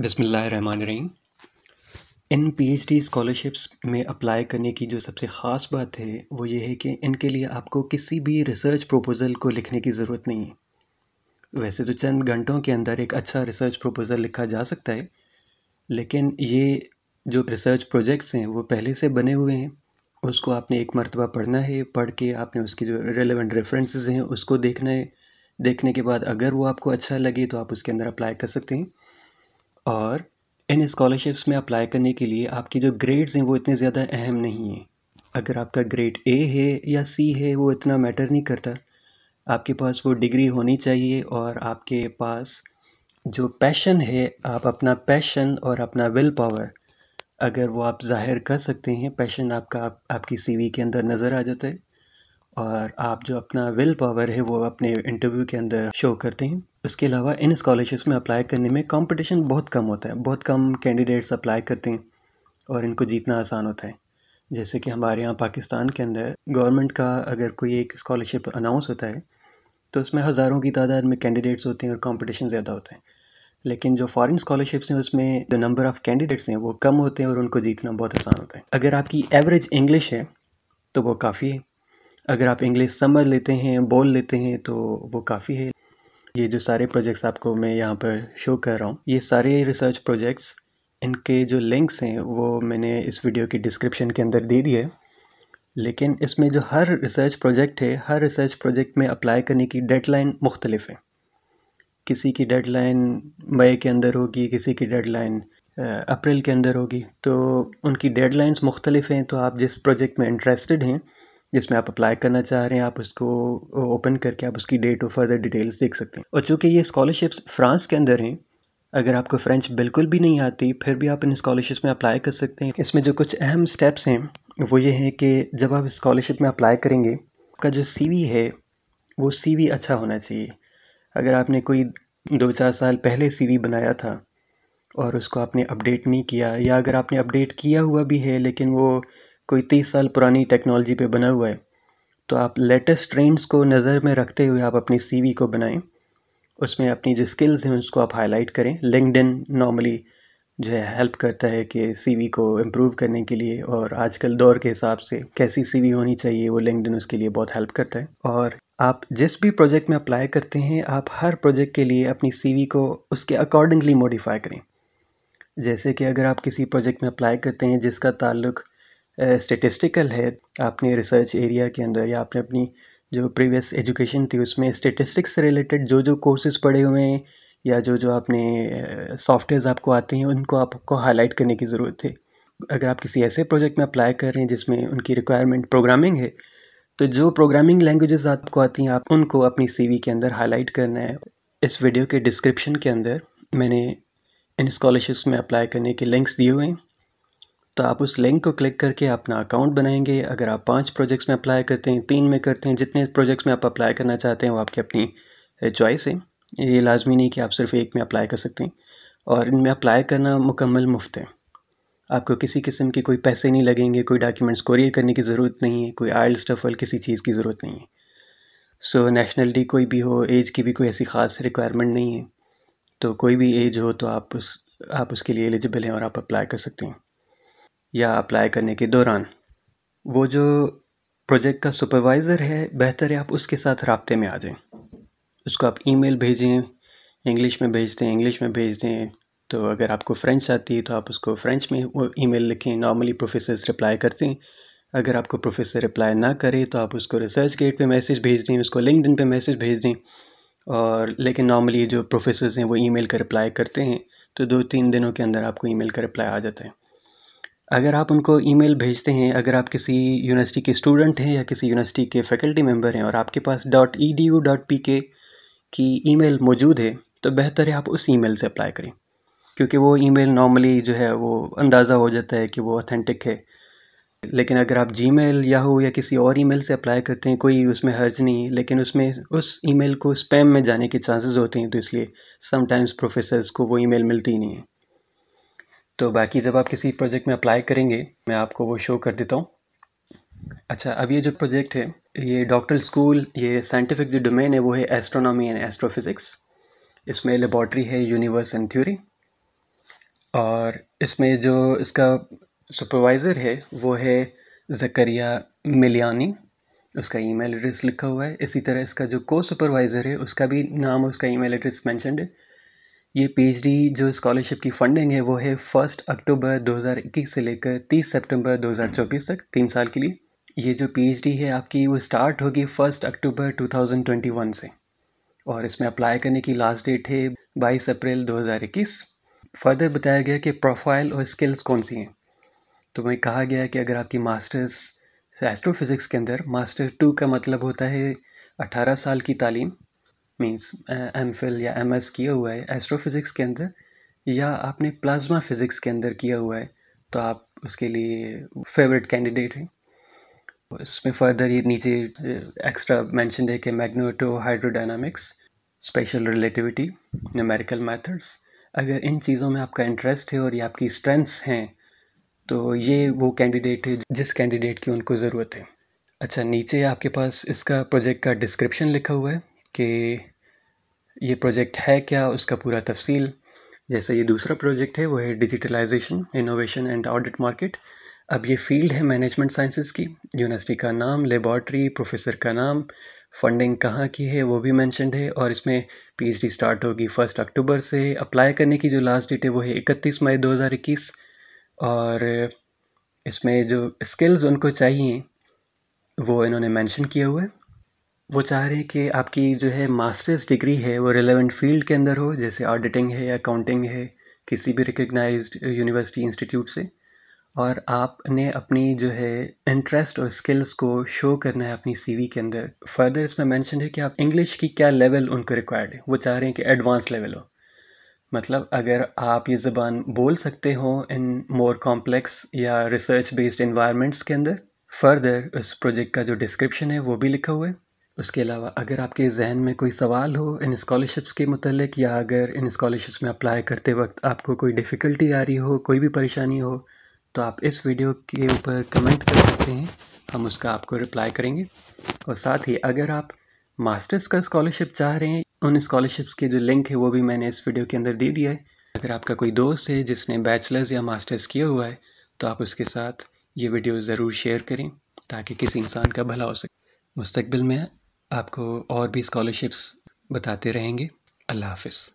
रही इन PhD scholarships में अप्लाई करने की जो सबसे ख़ास बात है वो ये है कि इनके लिए आपको किसी भी रिसर्च प्रपोज़ल को लिखने की ज़रूरत नहीं है वैसे तो चंद घंटों के अंदर एक अच्छा रिसर्च प्रपोज़ल लिखा जा सकता है लेकिन ये जो रिसर्च प्रोजेक्ट्स हैं वो पहले से बने हुए हैं उसको आपने एक मरतबा पढ़ना है पढ़ के आपने उसकी जो रेलिवेंट रेफरेंसेज हैं उसको देखना है देखने के बाद अगर वो आपको अच्छा लगे तो आप उसके अंदर अप्लाई कर सकते हैं और इन स्कॉलरशिप्स में अप्लाई करने के लिए आपके जो ग्रेड्स हैं वो इतने ज़्यादा अहम नहीं हैं अगर आपका ग्रेड ए है या सी है वो इतना मैटर नहीं करता आपके पास वो डिग्री होनी चाहिए और आपके पास जो पैशन है आप अपना पैशन और अपना विल पावर अगर वो आप जाहिर कर सकते हैं पैशन आपका आप, आपकी सीवी के अंदर नज़र आ जाता है और आप जो अपना विल पावर है वो अपने इंटरव्यू के अंदर शो करते हैं उसके अलावा इन स्कॉलरशिप्स में अप्लाई करने में कंपटीशन बहुत कम होता है बहुत कम कैंडिडेट्स अप्लाई करते हैं और इनको जीतना आसान होता है जैसे कि हमारे यहाँ पाकिस्तान के अंदर गवर्नमेंट का अगर कोई एक स्कॉलरशिप अनाउंस होता है तो उसमें हज़ारों की तादाद में कैंडिडेट्स होते हैं और कंपटीशन ज़्यादा होता है लेकिन जो फॉरेन स्कॉलरशिप्स हैं उसमें जो नंबर ऑफ़ कैंडिडेट्स हैं वो कम होते हैं और उनको जीतना बहुत आसान होता है अगर आपकी एवरेज इंग्लिश है तो वो काफ़ी है अगर आप इंग्लिश समझ लेते हैं बोल लेते हैं तो वो काफ़ी है ये जो सारे प्रोजेक्ट्स आपको मैं यहाँ पर शो कर रहा हूँ ये सारे रिसर्च प्रोजेक्ट्स इनके जो लिंक्स हैं वो मैंने इस वीडियो की डिस्क्रिप्शन के अंदर दे दिए लेकिन इसमें जो हर रिसर्च प्रोजेक्ट है हर रिसर्च प्रोजेक्ट में अप्लाई करने की डेडलाइन मुख्तलिफ है किसी की डेडलाइन मई के अंदर होगी किसी की डेडलाइन अप्रैल के अंदर होगी तो उनकी डेडलाइंस मुख्तलिफ हैं तो आप जिस प्रोजेक्ट में इंटरेस्टेड हैं जिसमें आप अप्लाई करना चाह रहे हैं आप उसको ओपन करके आप उसकी डेट और फर्दर डिटेल्स देख सकते हैं और चूँकि ये स्कॉलरशिप्स फ्रांस के अंदर हैं अगर आपको फ्रेंच बिल्कुल भी नहीं आती फिर भी आप इन स्कॉलरशिप्स में अप्लाई कर सकते हैं इसमें जो कुछ अहम स्टेप्स हैं वो ये हैं कि जब आप स्कॉलरशिप में अप्लाई करेंगे आपका जो सी है वो सी अच्छा होना चाहिए अगर आपने कोई दो चार साल पहले सी बनाया था और उसको आपने अपडेट नहीं किया या अगर आपने अपडेट किया हुआ भी है लेकिन वो कोई तीस साल पुरानी टेक्नोलॉजी पे बना हुआ है तो आप लेटेस्ट ट्रेंड्स को नज़र में रखते हुए आप अपनी सी को बनाएं उसमें अपनी जो स्किल्स हैं उसको आप हाईलाइट करें लिंकड नॉर्मली जो है हेल्प करता है कि सी को इम्प्रूव करने के लिए और आजकल दौर के हिसाब से कैसी सी होनी चाहिए वो लिंकड उसके लिए बहुत हेल्प करता है और आप जिस भी प्रोजेक्ट में अप्लाई करते हैं आप हर प्रोजेक्ट के लिए अपनी सीवी को उसके अकॉर्डिंगली मॉडिफाई करें जैसे कि अगर आप किसी प्रोजेक्ट में अप्लाई करते हैं जिसका ताल्लुक स्टेटिस्टिकल है आपने रिसर्च एरिया के अंदर या आपने अपनी जो प्रीवियस एजुकेशन थी उसमें स्टेटिस्टिक्स से रिलेटेड जो जो कोर्सेज पढ़े हुए हैं या जो जो आपने सॉफ्टवेयर आपको आते हैं उनको आपको हाईलाइट करने की ज़रूरत है अगर आप किसी ऐसे प्रोजेक्ट में अप्लाई कर रहे हैं जिसमें उनकी रिक्वायरमेंट प्रोग्रामिंग है तो जो प्रोग्रामिंग लैंग्वेजेस आपको आती हैं आप उनको अपनी सीवी के अंदर हाईलाइट करना है इस वीडियो के डिस्क्रिप्शन के अंदर मैंने इन स्कॉलरशिप्स में अप्लाई करने के लिंक्स दिए हुए हैं तो आप उस लिंक को क्लिक करके अपना अकाउंट बनाएंगे अगर आप पांच प्रोजेक्ट्स में अप्लाई करते हैं तीन में करते हैं जितने प्रोजेक्ट्स में आप अप्लाई करना चाहते हैं वो आपकी अपनी चॉइस है ये लाजमी नहीं कि आप सिर्फ एक में अप्लाई कर सकते हैं और इनमें अप्लाई करना मुकम्मल मुफ्त है आपको किसी किस्म के कोई पैसे नहीं लगेंगे कोई डॉक्यूमेंट्स कोरियर करने की ज़रूरत नहीं है कोई आयल स्टफल किसी चीज़ की ज़रूरत नहीं है सो so, नेशनलिटी कोई भी हो एज की भी कोई ऐसी ख़ास रिक्वायरमेंट नहीं है तो कोई भी एज हो तो आप उस आप उसके लिए एलिजिबल हैं और आप अप्लाई कर सकते हैं या अप्लाई करने के दौरान वो जो प्रोजेक्ट का सुपरवाइज़र है बेहतर है आप उसके साथ रबते में आ जाएं उसको आप ईमेल भेजें इंग्लिश में भेज दें इंग्लिश में भेज दें तो अगर आपको फ्रेंच आती है तो आप उसको फ्रेंच में वो ईमेल लिखें नॉर्मली प्रोफेसर्स रिप्लाई करते हैं अगर आपको प्रोफेसर रिप्लाई ना करे तो आप उसको रिसर्च गेट पे मैसेज भेज दें उसको लिंकड पे मैसेज भेज दें और लेकिन नॉर्मली जो प्रोफेसर्स हैं वो ईमेल का रिप्लाई करते हैं तो दो तीन दिनों के अंदर आपको ईमेल का रिप्लाई आ जाता है अगर आप उनको ईमेल भेजते हैं अगर आप किसी यूनिवर्सिटी के स्टूडेंट हैं या किसी यूनिवर्सिटी के फैकल्टी मेम्बर हैं और आपके पास dot E D U dot P K की ई मेल मौजूद है तो बेहतर है आप उस ई मेल से अप्लाई करें क्योंकि वो ई मेल नॉर्मली जो है वो अंदाज़ा हो जाता है कि वो ऑथेंटिक है लेकिन अगर आप जी मेल या हो या किसी और ई मेल से अप्लाई करते हैं कोई उसमें हर्ज नहीं है लेकिन उसमें उस ई मेल को स्पैम में जाने के चांसेस होते हैं तो इसलिए समटाइम्स प्रोफेसर्स को वो ई मेल मिलती नहीं है तो बाकी जब आप किसी प्रोजेक्ट में अप्लाई करेंगे मैं आपको वो शो कर देता हूँ अच्छा अब ये जो प्रोजेक्ट है ये डॉक्टर स्कूल ये साइंटिफिक जो डोमेन है वो है एस्ट्रोनॉमी एंड एस्ट्रोफिज़िक्स इसमें लेबॉर्ट्री है यूनिवर्स एंड थ्योरी और इसमें जो इसका सुपरवाइज़र है वो है जकरिया मिलियानी उसका ईमेल एड्रेस लिखा हुआ है इसी तरह इसका जो को सुपरवाइज़र है उसका भी नाम उसका ईमेल एड्रेस मैंशनड है ये पीएचडी जो स्कॉलरशिप की फंडिंग है वो है फर्स्ट अक्टूबर 2021 से लेकर 30 सितंबर 2024 तक तीन साल के लिए ये जो पीएचडी है आपकी वो स्टार्ट होगी फर्स्ट अक्टूबर 2021 से और इसमें अप्लाई करने की लास्ट डेट है 22 अप्रैल 2021 फर्दर बताया गया कि प्रोफाइल और स्किल्स कौन सी हैं तो मैं कहा गया कि अगर आपकी मास्टर्स एस्ट्रोफिज़िक्स के अंदर मास्टर टू का मतलब होता है 18 साल की तालीम मीन्स एम फिल या एम एस किया हुआ है एस्ट्रोफिज़िक्स के अंदर या आपने प्लाज्मा फिज़िक्स के अंदर किया हुआ है तो आप उसके लिए फेवरेट कैंडिडेट हैं इसमें फर्दर ये नीचे एक्स्ट्रा uh, मैंशन है कि magneto hydrodynamics special relativity numerical methods अगर इन चीज़ों में आपका इंटरेस्ट है और ये आपकी स्ट्रेंथ्स हैं तो ये वो कैंडिडेट है जिस कैंडिडेट की उनको ज़रूरत है अच्छा नीचे आपके पास इसका प्रोजेक्ट का डिस्क्रिप्शन लिखा हुआ है कि ये प्रोजेक्ट है क्या उसका पूरा तफसील जैसे ये दूसरा प्रोजेक्ट है वो है digitalisation innovation and audit market अब ये फील्ड है मैनेजमेंट साइंसेस की यूनिवर्सिटी का नाम लेबॉर्ट्री प्रोफेसर का नाम फंडिंग कहाँ की है वो भी मैंशनड है और इसमें पीएचडी स्टार्ट होगी फर्स्ट अक्टूबर से अप्लाई करने की जो लास्ट डेट है वो है इकतीस मई दो और इसमें जो स्किल्स उनको चाहिए वो इन्होंने मेंशन किया हुआ है वो चाह रहे हैं कि आपकी जो है मास्टर्स डिग्री है वो रिलेवेंट फील्ड के अंदर हो जैसे ऑडिटिंग है अकाउंटिंग है किसी भी रिकग्नाइज यूनिवर्सिटी इंस्टीट्यूट से और आपने अपनी जो है इंटरेस्ट और स्किल्स को शो करना है अपनी सीवी के अंदर फर्दर इसमें मैंशन है कि आप इंग्लिश की क्या लेवल उनको रिक्वायर्ड है वो चाह रहे हैं कि एडवांस लेवल हो मतलब अगर आप ये ज़बान बोल सकते हो इन मोर कॉम्प्लेक्स या रिसर्च बेस्ड इन्वायरमेंट्स के अंदर फर्दर उस प्रोजेक्ट का जो डिस्क्रिप्शन है वो भी लिखा हुआ है उसके अलावा अगर आपके जहन में कोई सवाल हो इन स्कॉलरशिप्स के मतलब या अगर इन स्कॉलरशिप्स में अप्लाई करते वक्त आपको कोई डिफ़िकल्टी आ रही हो कोई भी परेशानी हो तो आप इस वीडियो के ऊपर कमेंट कर सकते हैं हम उसका आपको रिप्लाई करेंगे और साथ ही अगर आप मास्टर्स का स्कॉलरशिप चाह रहे हैं उन स्कॉलरशिप्स की जो लिंक है वो भी मैंने इस वीडियो के अंदर दे दिया है अगर आपका कोई दोस्त है जिसने बैचलर्स या मास्टर्स किया हुआ है तो आप उसके साथ ये वीडियो ज़रूर शेयर करें ताकि किसी इंसान का भला हो सके मुस्तबिल में आपको और भी स्कॉलरशिप्स बताते रहेंगे अल्लाह हाफिज़